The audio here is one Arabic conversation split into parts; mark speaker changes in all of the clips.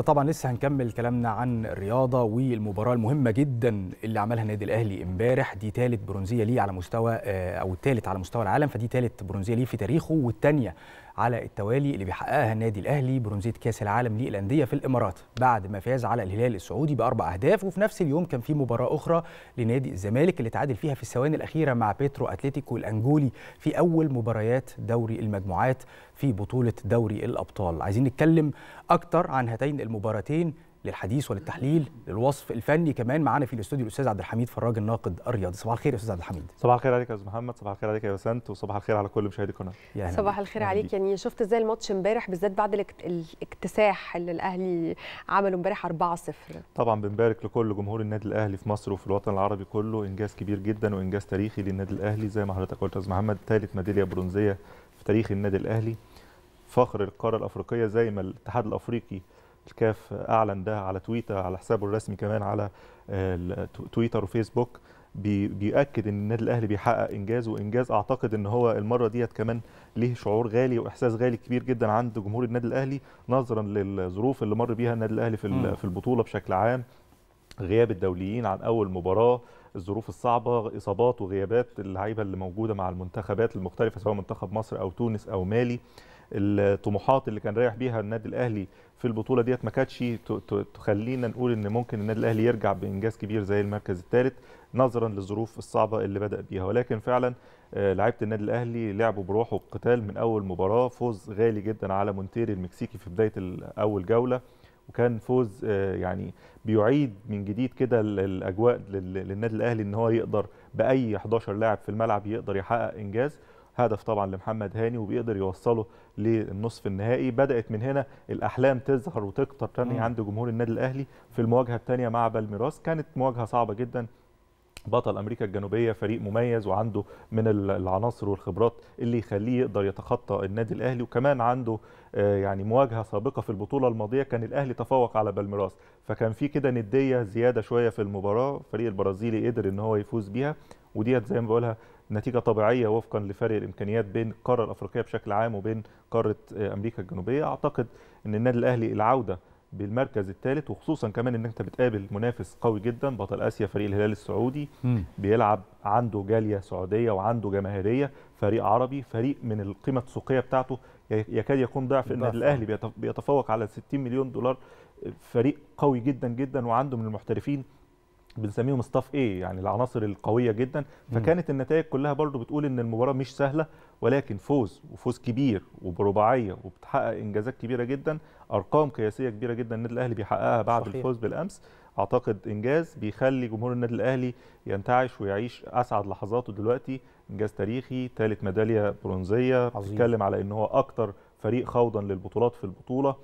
Speaker 1: طبعا لسه هنكمل كلامنا عن الرياضه والمباراه المهمه جدا اللي عملها النادي الاهلي امبارح دي ثالث برونزيه ليه على مستوى آه، او الثالث على مستوى العالم فدي ثالث برونزيه ليه في تاريخه والثانيه على التوالي اللي بيحققها النادي الاهلي برونزيه كاس العالم للانديه في الامارات بعد ما فاز على الهلال السعودي باربع اهداف وفي نفس اليوم كان في مباراه اخرى لنادي الزمالك اللي تعادل فيها في الثواني الاخيره مع بيترو اتلتيكو الانجولي في اول مباريات دوري المجموعات في بطوله دوري الابطال عايزين نتكلم اكتر عن هاتين المباراتين للحديث وللتحليل للوصف الفني كمان معانا في الاستوديو الاستاذ عبد الحميد فراج
Speaker 2: الناقد الرياضي صباح الخير يا استاذ عبد الحميد صباح الخير عليك يا استاذ محمد صباح الخير عليك يا وسنت وصباح الخير على كل مشاهدي القناه يعني صباح الخير يعني عليك
Speaker 1: يعني شفت ازاي الماتش امبارح بالذات بعد الاكتساح اللي الاهلي عمله امبارح 4-0
Speaker 2: طبعا بنبارك لكل جمهور النادي الاهلي في مصر وفي الوطن العربي كله انجاز كبير جدا وانجاز تاريخي للنادي الاهلي زي ما حضرتك قلت يا استاذ محمد ثالث ميداليه برونزيه في تاريخ النادي الاهلي فخر القاره الافريقيه زي ما الاتحاد الافريقي الكاف اعلن ده على تويتر على حسابه الرسمي كمان على آه، تويتر وفيسبوك بيأكد ان النادي الاهلي بيحقق انجاز وانجاز اعتقد ان هو المره ديت كمان ليه شعور غالي واحساس غالي كبير جدا عند جمهور النادي الاهلي نظرا للظروف اللي مر بيها النادي الاهلي في في البطوله بشكل عام غياب الدوليين عن اول مباراه الظروف الصعبه اصابات وغيابات اللعيبه اللي موجوده مع المنتخبات المختلفه سواء منتخب مصر او تونس او مالي الطموحات اللي كان رايح بيها النادي الاهلي في البطوله ديت ما كانتش تخلينا نقول ان ممكن النادي الاهلي يرجع بانجاز كبير زي المركز الثالث نظرا للظروف الصعبه اللي بدا بيها ولكن فعلا آه، لعيبه النادي الاهلي لعبوا بروح وقتال من اول مباراه فوز غالي جدا على مونتيري المكسيكي في بدايه اول جوله وكان فوز آه، يعني بيعيد من جديد كده الاجواء للنادي الاهلي ان هو يقدر باي 11 لاعب في الملعب يقدر يحقق انجاز هدف طبعا لمحمد هاني وبيقدر يوصله للنصف النهائي بدات من هنا الاحلام تظهر وتكتر تاني عند جمهور النادي الاهلي في المواجهه الثانيه مع بالميراس كانت مواجهه صعبه جدا بطل امريكا الجنوبيه فريق مميز وعنده من العناصر والخبرات اللي يخليه يقدر يتخطى النادي الاهلي وكمان عنده آه، يعني مواجهه سابقه في البطوله الماضيه كان الاهلي تفوق على بالميراس فكان في كده نديه زياده شويه في المباراه فريق البرازيلي قدر ان هو يفوز بيها وديت زي ما بقولها نتيجة طبيعية وفقا لفرق الإمكانيات بين القارة الأفريقية بشكل عام وبين قارة آه، أمريكا الجنوبية أعتقد أن النادي الأهلي العودة بالمركز الثالث وخصوصا كمان ان انت بتقابل منافس قوي جدا بطل اسيا فريق الهلال السعودي م. بيلعب عنده جاليه سعوديه وعنده جماهيريه فريق عربي فريق من القيمه السوقيه بتاعته يكاد يكون ضعف النادي الاهلي بيتفوق على 60 مليون دولار فريق قوي جدا جدا وعنده من المحترفين بنسميهم ستاف ايه يعني العناصر القويه جدا فكانت النتائج كلها برضو بتقول ان المباراه مش سهله ولكن فوز وفوز كبير وبرباعيه وبتحقق انجازات كبيره جدا ارقام قياسيه كبيره جدا النادي الاهلي بيحققها بعد صحيح. الفوز بالامس اعتقد انجاز بيخلي جمهور النادي الاهلي ينتعش ويعيش اسعد لحظاته دلوقتي انجاز تاريخي ثالث ميداليه برونزيه بتتكلم على ان هو اكثر فريق خوضا للبطولات في البطوله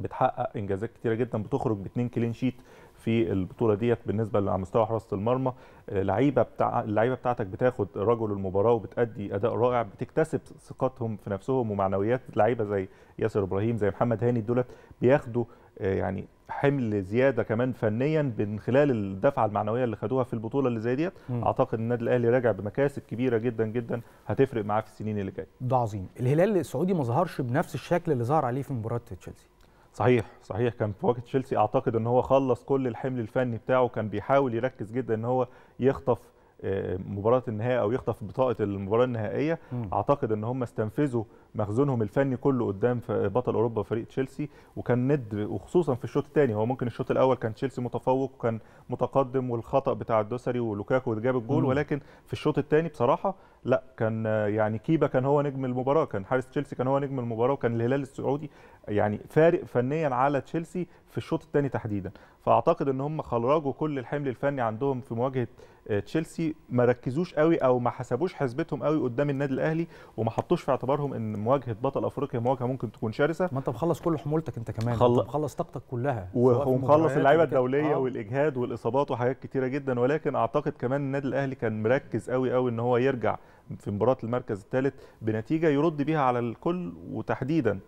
Speaker 2: بتحقق انجازات كتيره جدا بتخرج باتنين كلين شيت في البطوله ديت بالنسبه على مستوى حراسه المرمى آه، لعيبه بتاع اللعيبه بتاعتك بتاخد رجل المباراه وبتادي اداء رائع بتكتسب ثقتهم في نفسهم ومعنويات لعيبه زي ياسر ابراهيم زي محمد هاني دولت بياخدوا آه، يعني حمل زياده كمان فنيا من خلال الدفعه المعنويه اللي خدوها في البطوله اللي زي ديت اعتقد النادي الاهلي راجع بمكاسب كبيره جدا جدا هتفرق معاه في السنين اللي جايه ده عظيم
Speaker 1: الهلال السعودي ما ظهرش بنفس الشكل اللي ظهر عليه في مباراه تشيلسي
Speaker 2: صحيح صحيح كان في وقت تشيلسي اعتقد ان هو خلص كل الحمل الفني بتاعه كان بيحاول يركز جدا ان هو يخطف آه، مباراه النهائي او يخطف بطاقه المباراه النهائيه م. اعتقد ان هم استنفذوا مخزونهم الفني كله قدام بطل اوروبا فريق تشيلسي وكان ند وخصوصا في الشوط الثاني هو ممكن الشوط الاول كان تشيلسي متفوق وكان متقدم والخطا بتاع الدوسري ولوكاكو جاب الجول ولكن في الشوط الثاني بصراحه لا كان يعني كيبا كان هو نجم المباراه كان حارس تشيلسي كان هو نجم المباراه وكان الهلال السعودي يعني فارق فنيا على تشيلسي في الشوط الثاني تحديدا فاعتقد ان هم خرجوا كل الحمل الفني عندهم في مواجهه آه، تشيلسي ما ركزوش قوي او ما حسبوش حسبتهم قوي قدام النادي الاهلي وما حطوش في اعتبارهم ان مواجهه بطل افريقيا مواجهه ممكن تكون شرسه ما انت مخلص كل حمولتك انت كمان خل... انت مخلص طاقتك كلها ومخلص اللعيبه الدوليه آه. والاجهاد والاصابات وحاجات كتيره جدا ولكن اعتقد كمان النادي الاهلي كان مركز قوي قوي ان هو يرجع في مباراه المركز الثالث بنتيجه يرد بيها على الكل وتحديدا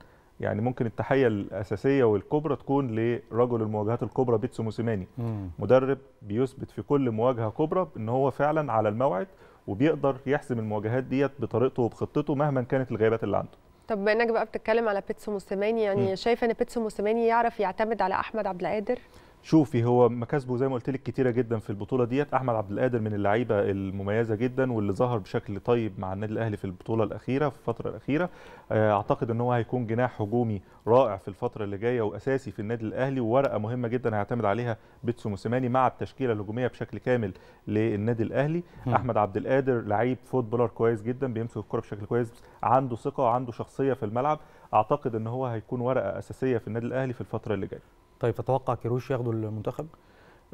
Speaker 2: يعني ممكن التحيه الاساسيه والكبرى تكون لرجل المواجهات الكبرى بيتسو موسيماني مدرب بيثبت في كل مواجهه كبرى ان هو فعلا على الموعد وبيقدر يحسم المواجهات ديت بطريقته وبخطته مهما كانت الغيابات اللي عنده
Speaker 1: طب بما انك بقى بتتكلم على بيتسو موسيماني يعني شايف ان بيتسو موسيماني يعرف يعتمد على احمد عبد القادر
Speaker 2: شوفي هو مكاسبه زي ما قلت لك كتيره جدا في البطوله ديت احمد عبد القادر من اللعيبه المميزه جدا واللي ظهر بشكل طيب مع النادي الاهلي في البطوله الاخيره في الفتره الاخيره آه، اعتقد ان هو هيكون جناح هجومي رائع في الفتره اللي جايه واساسي في النادي الاهلي وورقه مهمه جدا هيعتمد عليها بيتسو موسيماني مع التشكيله الهجوميه بشكل كامل للنادي الاهلي م. احمد عبد القادر لعيب فوتبولر كويس جدا بيمسك الكره بشكل كويس عنده ثقه وعنده شخصيه في الملعب اعتقد ان هو هيكون ورقه اساسيه في النادي الاهلي في الفتره اللي جايه طيب تتوقع كيروش ياخدوا المنتخب؟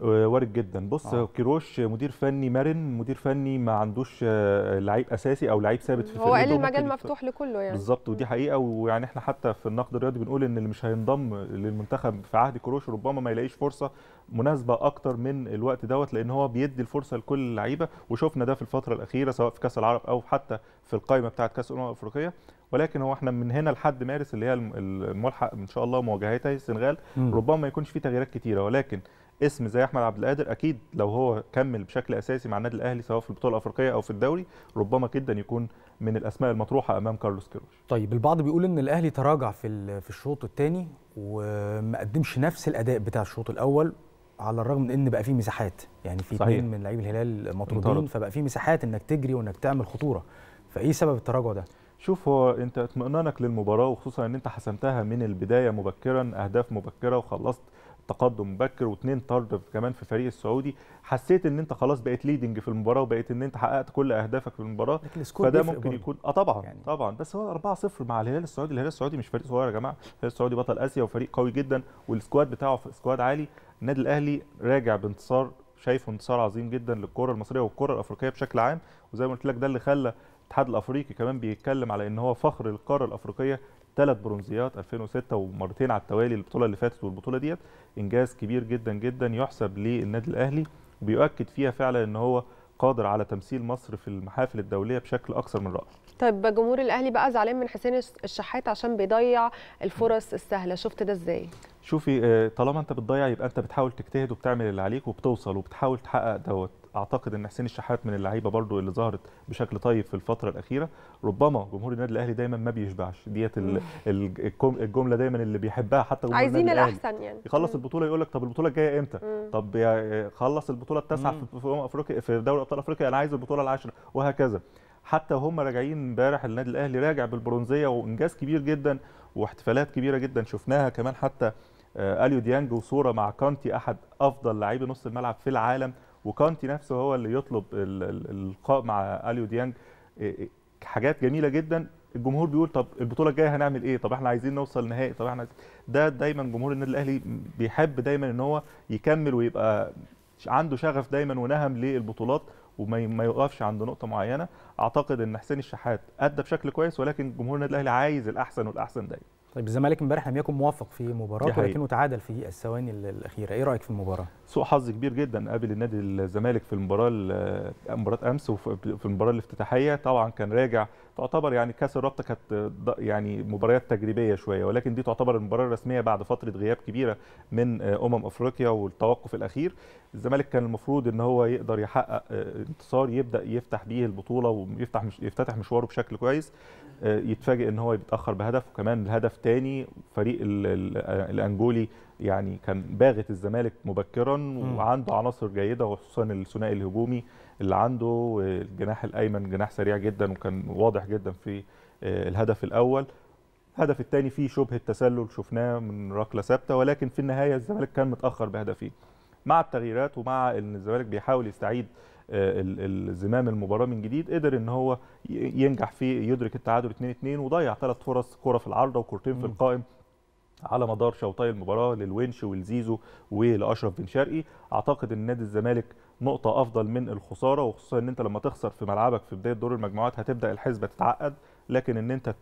Speaker 2: آه، وارد جدا بص آه. كيروش مدير فني مرن مدير فني ما عندوش آه، لعيب اساسي او لعيب ثابت في هو قال المجال
Speaker 1: مفتوح لكله يعني
Speaker 2: بالظبط ودي حقيقه ويعني احنا حتى في النقد الرياضي بنقول ان اللي مش هينضم للمنتخب في عهد كيروش ربما ما يلاقيش فرصه مناسبه اكتر من الوقت دوت لان هو بيدي الفرصه لكل اللعيبه وشفنا ده في الفتره الاخيره سواء في كاس العرب او حتى في القائمه بتاعه كاس الامم الافريقيه ولكن هو احنا من هنا لحد مارس اللي هي الملحق ان شاء الله مواجهتها السنغال ربما ما يكونش في تغييرات كتيره ولكن اسم زي احمد عبد القادر اكيد لو هو كمل بشكل اساسي مع النادي الاهلي سواء في البطوله الافريقيه او في الدوري ربما جدا يكون من الاسماء المطروحه امام كارلوس كيروش طيب البعض بيقول ان الاهلي تراجع في في الشوط الثاني وما قدمش
Speaker 1: نفس الاداء بتاع الشوط الاول على الرغم من ان بقى فيه مساحات يعني في اثنين من لعيب الهلال
Speaker 2: مطرودين فبقى فيه مساحات انك تجري وانك تعمل خطوره فايه سبب التراجع ده شوف هو انت اطمئنانك للمباراه وخصوصا ان انت حسمتها من البدايه مبكرا اهداف مبكره وخلصت تقدم مبكر واثنين طرد كمان في فريق السعودي حسيت ان انت خلاص بقيت ليدنج في المباراه وبقيت ان انت حققت كل اهدافك في المباراه فده ممكن يكون اه طبعا يعني. طبعا بس هو 4-0 مع الهلال السعودي الهلال السعودي مش فريق صغير يا جماعه الهلال السعودي بطل اسيا وفريق قوي جدا والسكواد بتاعه في سكواد عالي النادي الاهلي راجع بانتصار شايفه انتصار عظيم جدا للكره المصريه والكره الافريقيه بشكل عام وزي ما قلت لك ده اللي خلى الاتحاد الافريقي كمان بيتكلم على ان هو فخر للقاره الافريقيه ثلاث برونزيات 2006 ومرتين على التوالي البطوله اللي فاتت والبطوله ديت انجاز كبير جدا جدا يحسب للنادي الاهلي وبيؤكد فيها فعلا ان هو قادر على تمثيل مصر في المحافل الدوليه بشكل اكثر من رائع.
Speaker 1: طيب جمهور الاهلي بقى زعلان من حسين الشحات عشان بيضيع الفرص السهله، شفت ده ازاي؟
Speaker 2: شوفي آه، طالما انت بتضيع يبقى انت بتحاول تجتهد وبتعمل اللي عليك وبتوصل وبتحاول تحقق دوت اعتقد ان حسين الشحات من اللعيبه برضو اللي ظهرت بشكل طيب في الفتره الاخيره ربما جمهور النادي الاهلي دايما ما بيشبعش ديت الجمله دايما اللي بيحبها حتى جمهور عايزين الاحسن يعني يخلص البطوله يقول لك طب البطوله الجايه امتى طب خلص البطوله التاسعه في أمم افريقيا في دوري ابطال افريقيا انا عايز البطوله العاشره وهكذا حتى هم راجعين امبارح النادي الاهلي راجع بالبرونزيه وانجاز كبير جدا واحتفالات كبيره جدا شفناها كمان حتى آه، اليو ديانج وصوره مع كانتي احد افضل لاعبي نص الملعب في العالم وكانتي نفسه هو اللي يطلب اللقاء مع اليو ديانج إيه، إيه، حاجات جميله جدا الجمهور بيقول طب البطوله الجايه هنعمل ايه طب احنا عايزين نوصل نهائي طب احنا ده دايما جمهور النادي الاهلي بيحب دايما ان هو يكمل ويبقى عنده شغف دايما ونهم للبطولات وما يوقفش عند نقطه معينه اعتقد ان حسين الشحات ادى بشكل كويس ولكن جمهور النادي الاهلي عايز الاحسن والاحسن دايما
Speaker 1: طيب الزمالك امبارح لم يكن موفق في مباراه ولكنه تعادل في الثواني الاخيره،
Speaker 2: ايه رايك في المباراه؟ سوء حظ كبير جدا قابل النادي الزمالك في المباراه مباراه امس وفي المباراه الافتتاحيه، طبعا كان راجع تعتبر يعني كاس الرابطه كانت يعني مباريات تجريبيه شويه ولكن دي تعتبر المباراه الرسميه بعد فتره غياب كبيره من امم افريقيا والتوقف الاخير الزمالك كان المفروض ان هو يقدر يحقق آه، انتصار يبدا يفتح بيه البطوله ويفتح مش يفتتح مشواره بشكل كويس آه، يتفاجئ ان هو بيتاخر بهدف وكمان الهدف تاني فريق آه، الانجولي يعني كان باغت الزمالك مبكرا وعنده عناصر جيده وخصوصا الثنائي الهجومي اللي عنده الجناح الايمن جناح سريع جدا وكان واضح جدا في آه، الهدف الاول الهدف الثاني فيه شبه التسلل شفناه من ركله ثابته ولكن في النهايه الزمالك كان متاخر بهدفين مع التغييرات ومع ان الزمالك بيحاول يستعيد آه، زمام المباراه من جديد قدر ان هو ينجح في يدرك التعادل 2-2 وضيع ثلاث فرص كره في العارضه وكورتين في القائم على مدار شوطي المباراه للونش ولزيزو ولاشرف بن شرقي اعتقد ان نادي الزمالك نقطه افضل من الخساره وخصوصا ان انت لما تخسر في ملعبك في بدايه دور المجموعات هتبدا الحسبه تتعقد لكن ان انت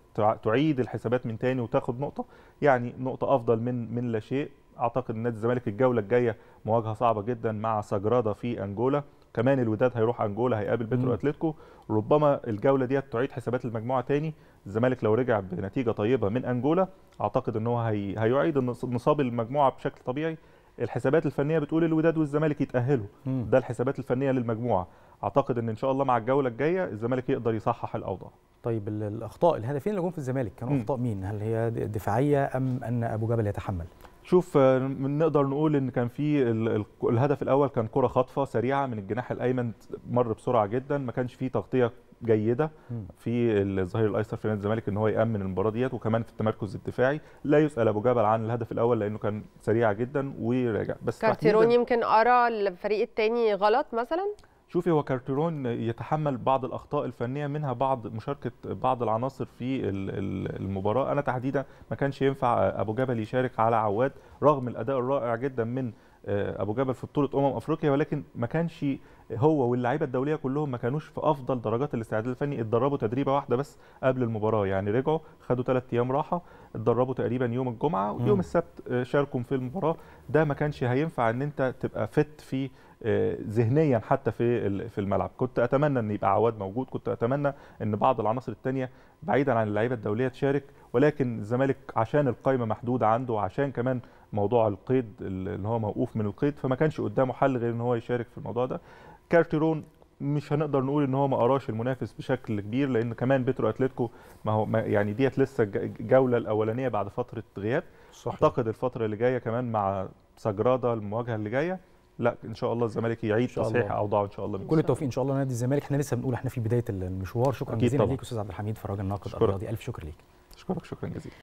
Speaker 2: تعيد الحسابات من تاني وتاخد نقطه يعني نقطه افضل من من لا شيء اعتقد ان نادي الزمالك الجوله الجايه مواجهه صعبه جدا مع سجرادا في انجولا كمان الوداد هيروح انجولا هيقابل بترو اتلتيكو ربما الجوله ديت تعيد حسابات المجموعه تاني الزمالك لو رجع بنتيجه طيبه من انجولا اعتقد ان هو هي... هيعيد نصاب المجموعه بشكل طبيعي الحسابات الفنيه بتقول الوداد والزمالك يتاهلوا مم. ده الحسابات الفنيه للمجموعه اعتقد ان ان شاء الله مع الجوله الجايه الزمالك يقدر يصحح الاوضاع طيب الاخطاء الهدفين اللي
Speaker 1: جم في الزمالك كانوا اخطاء مين هل هي دفاعيه ام ان ابو جبل يتحمل
Speaker 2: شوف آه، نقدر نقول ان كان في الهدف الاول كان كره خاطفه سريعه من الجناح الايمن مر بسرعه جدا ما كانش فيه تغطيه جيده في الظهير الايسر في نادي الزمالك ان هو يامن المباراه ديت وكمان في التمركز الدفاعي لا يسال ابو جبل عن الهدف الاول لانه كان سريع جدا وراجع بس كارتيرون
Speaker 1: يمكن ارى الفريق الثاني غلط مثلا
Speaker 2: شوفي هو كارتيرون يتحمل بعض الاخطاء الفنيه منها بعض مشاركه بعض العناصر في المباراه انا تحديدا ما كانش ينفع ابو جبل يشارك على عواد رغم الاداء الرائع جدا من آه، ابو جبل في بطوله امم افريقيا ولكن ما كانش هو واللعيبه الدوليه كلهم ما كانوش في افضل درجات الاستعداد الفني اتدربوا تدريبه واحده بس قبل المباراه يعني رجعوا خدوا ثلاث ايام راحه اتدربوا تقريبا يوم الجمعه ويوم السبت آه، شاركوا في المباراه ده ما كانش هينفع ان انت تبقى فت في آه، ذهنيا حتى في في الملعب كنت اتمنى ان يبقى عواد موجود كنت اتمنى ان بعض العناصر الثانيه بعيدا عن اللعيبه الدوليه تشارك ولكن الزمالك عشان القايمه محدوده عنده وعشان كمان موضوع القيد اللي هو موقوف من القيد فما كانش قدامه حل غير ان هو يشارك في الموضوع ده كارتيرون مش هنقدر نقول ان هو ما قراش المنافس بشكل كبير لان كمان بيترو اتلتيكو ما هو ما يعني ديت لسه الجوله الاولانيه بعد فتره غياب صحيح. اعتقد الفتره اللي جايه كمان مع ساجرادا المواجهه اللي جايه لا ان شاء الله الزمالك يعيد تصحيح اوضاعه ان شاء الله كل التوفيق
Speaker 1: ان شاء الله نادي الزمالك احنا لسه بنقول احنا في بدايه المشوار شكرا جزيلا ليك استاذ عبد الحميد فراج الناقد الرياضي الف شكر ليك اشكرك شكرا جزيلا